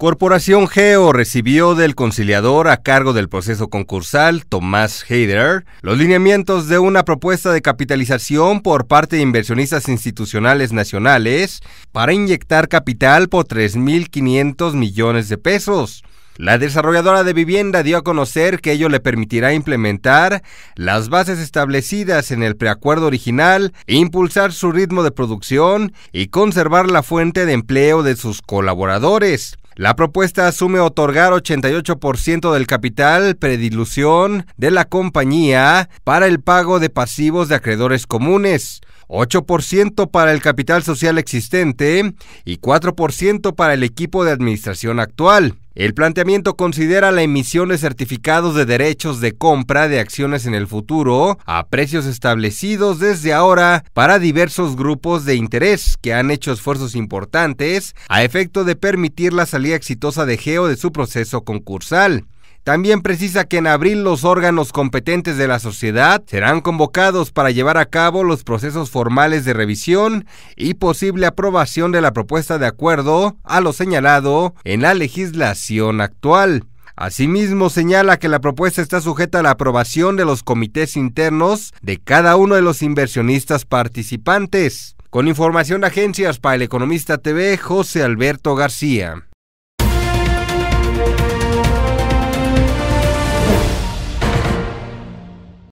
Corporación Geo recibió del conciliador a cargo del proceso concursal, Tomás Heider, los lineamientos de una propuesta de capitalización por parte de inversionistas institucionales nacionales para inyectar capital por 3.500 millones de pesos. La desarrolladora de vivienda dio a conocer que ello le permitirá implementar las bases establecidas en el preacuerdo original, impulsar su ritmo de producción y conservar la fuente de empleo de sus colaboradores. La propuesta asume otorgar 88% del capital predilusión de la compañía para el pago de pasivos de acreedores comunes, 8% para el capital social existente y 4% para el equipo de administración actual. El planteamiento considera la emisión de certificados de derechos de compra de acciones en el futuro a precios establecidos desde ahora para diversos grupos de interés que han hecho esfuerzos importantes a efecto de permitir la salida exitosa de Geo de su proceso concursal. También precisa que en abril los órganos competentes de la sociedad serán convocados para llevar a cabo los procesos formales de revisión y posible aprobación de la propuesta de acuerdo a lo señalado en la legislación actual. Asimismo, señala que la propuesta está sujeta a la aprobación de los comités internos de cada uno de los inversionistas participantes. Con información de Agencias para el Economista TV, José Alberto García.